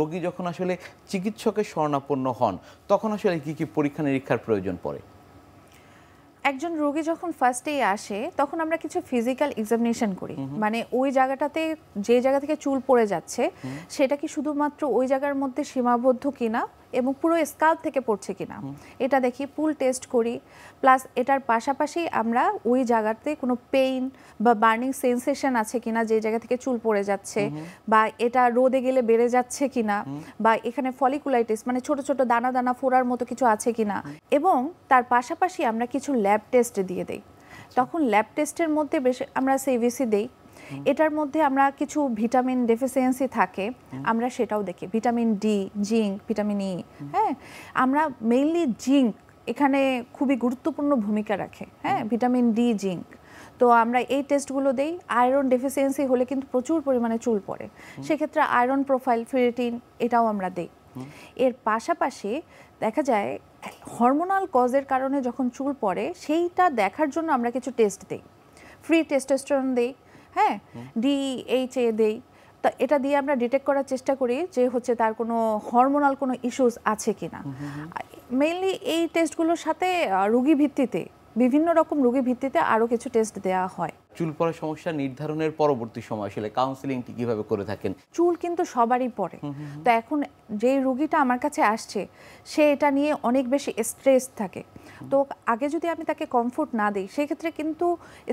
রোগী যখন আসলে চিকিৎসকের শরণাপন্ন হন তখন আসলে কি কি পরীক্ষা নিরীক্ষার প্রয়োজন পড়ে একজন রোগী যখন ফার্স্টেই আসে তখন আমরা কিছু ফিজিক্যাল এক্সামিনেশন করি মানে ওই জায়গাটাতে যে জায়গা থেকে চুল পড়ে যাচ্ছে সেটা কি শুধুমাত্র ওই জায়গার মধ্যে সীমাবদ্ধ কিনা এবং পুরো স্কাল থেকে পড়ছে কিনা এটা দেখি ফুল টেস্ট করি প্লাস এটার পাশাপাশি আমরা ওই জায়গাতে কোনো পেইন বা বার্নিং সেন্সেশন আছে কিনা যে জায়গা থেকে চুল পড়ে যাচ্ছে বা এটা রোদে গেলে বেড়ে যাচ্ছে কিনা বা এখানে ফলিকুলাইটিস মানে ছোট ছোট দানা দানা ফোড়ার মতো কিছু আছে কিনা এবং তার পাশাপাশি আমরা কিছু ল্যাব টেস্ট দিয়ে দিই আচ্ছা। তখন ল্যাব টেস্টের মধ্যে বেশ আমরা সিভিসি দিই এটার মধ্যে আমরা কিছু ভিটামিন ডেফিসিয়েন্সি থাকে আমরা সেটাও দেখি vitamin D zinc vitamin E e, হ্যাঁ আমরা মেইনলি জিঙ্ক এখানে খুবই গুরুত্বপূর্ণ ভূমিকা রাখে হ্যাঁ ভিটামিন ডি জিঙ্ক তো আমরা এই টেস্টগুলো দেই আয়রন ডেফিসিয়েন্সি হলে কিন্তু প্রচুর পরিমাণে চুল পড়ে সেক্ষেত্রে আয়রন প্রোফাইল ফিরেটিন এটাও আমরা দেই এর পাশাপাশি দেখা যায় হরমোনাল কজের কারণে যখন চুল পড়ে সেইটা দেখার জন্য আমরা কিছু টেস্ট দিই ফ্রি টেস্টেস্টন দিই হ্যাঁ ডিএইচএ দেই তা এটা দিয়ে আমরা ডিটেক্ট করার চেষ্টা করি যে হচ্ছে তার কোনো হরমোনাল কোনো ইস্যুস আছে কি না মেইনলি এই টেস্টগুলোর সাথে রুগী ভিত্তিতে বিভিন্ন রকম রুগী ভিত্তিতে আরও কিছু টেস্ট দেওয়া হয় চুল পড়া সমস্যা নির্ধারণের পরবর্তী সময় আসলে কাউন্সিলিংটি কিভাবে করে থাকেন চুল কিন্তু সবারই পড়ে তো এখন যে রোগীটা আমার কাছে আসছে সে এটা নিয়ে অনেক বেশি স্ট্রেস থাকে তো আগে যদি আমি তাকে কমফোর্ট না দিই সেক্ষেত্রে কিন্তু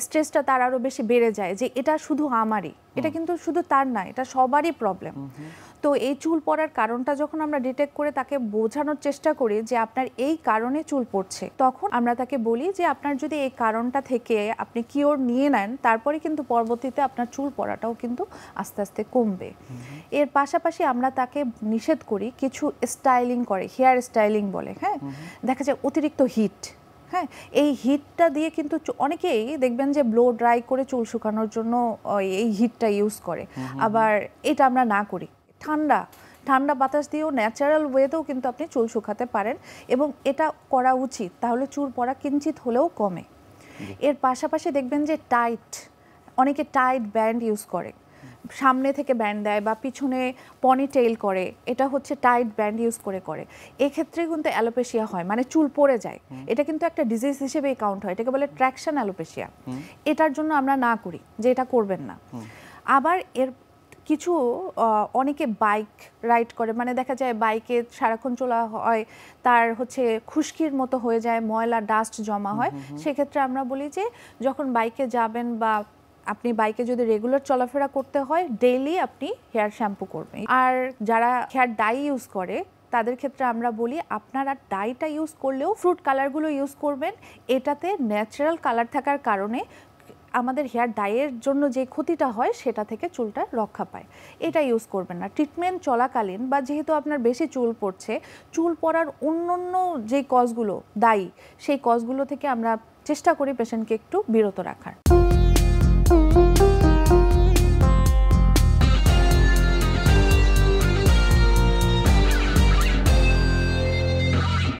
স্ট্রেসটা তার আরও বেশি বেড়ে যায় যে এটা শুধু আমারই এটা কিন্তু শুধু তার না এটা সবারই প্রবলেম তো এই চুল পড়ার কারণটা যখন আমরা ডিটেক্ট করে তাকে বোঝানোর চেষ্টা করি যে আপনার এই কারণে চুল পড়ছে তখন আমরা তাকে বলি যে আপনার যদি এই কারণটা থেকে আপনি কিওর নিয়ে নেন তারপরে কিন্তু পরবর্তীতে আপনার চুল পড়াটাও কিন্তু আস্তে আস্তে কমবে এর পাশাপাশি আমরা তাকে নিষেধ করি কিছু স্টাইলিং করে হেয়ার স্টাইলিং বলে হ্যাঁ দেখা যায় অতিরিক্ত হিট হ্যাঁ এই হিটটা দিয়ে কিন্তু অনেকেই দেখবেন যে ব্লো ড্রাই করে চুল শুকানোর জন্য এই হিটটা ইউজ করে আবার এটা আমরা না করি ঠান্ডা ঠান্ডা বাতাস দিয়েও ন্যাচারাল ওয়েতেও কিন্তু আপনি চুল শুকাতে পারেন এবং এটা করা উচিত তাহলে চুল পড়া কিঞ্চিত হলেও কমে এর পাশাপাশি দেখবেন যে টাইট অনেকে টাইট ব্যান্ড ইউজ করে সামনে থেকে ব্যান্ড দেয় বা পিছনে টেইল করে এটা হচ্ছে টাইট ব্যান্ড ইউজ করে করে এক্ষেত্রে কিন্তু অ্যালোপেশিয়া হয় মানে চুল পড়ে যায় এটা কিন্তু একটা ডিজিজ হিসেবে কাউন্ট হয় এটাকে বলে ট্র্যাকশন অ্যালোপেশিয়া এটার জন্য আমরা না করি যে এটা করবেন না আবার এর কিছু অনেকে বাইক রাইড করে মানে দেখা যায় বাইকে সারাক্ষণ চলা হয় তার হচ্ছে খুশকির মতো হয়ে যায় ময়লা ডাস্ট জমা হয় সেক্ষেত্রে আমরা বলি যে যখন বাইকে যাবেন বা আপনি বাইকে যদি রেগুলার চলাফেরা করতে হয় ডেইলি আপনি হেয়ার শ্যাম্পু করবেন আর যারা হেয়ার ডাই ইউজ করে তাদের ক্ষেত্রে আমরা বলি আপনারা ডাইটা ইউজ করলেও ফ্রুট কালারগুলো ইউজ করবেন এটাতে ন্যাচারাল কালার থাকার কারণে আমাদের হেয়ার ডায়ের জন্য যে ক্ষতিটা হয় সেটা থেকে চুলটা রক্ষা পায় এটা ইউজ করবেন না ট্রিটমেন্ট চলাকালীন বা যেহেতু আপনার বেশি চুল পড়ছে চুল পড়ার অন্য অন্য যে কজগুলো দায়ী সেই কজগুলো থেকে আমরা চেষ্টা করি পেশেন্টকে একটু বিরত রাখার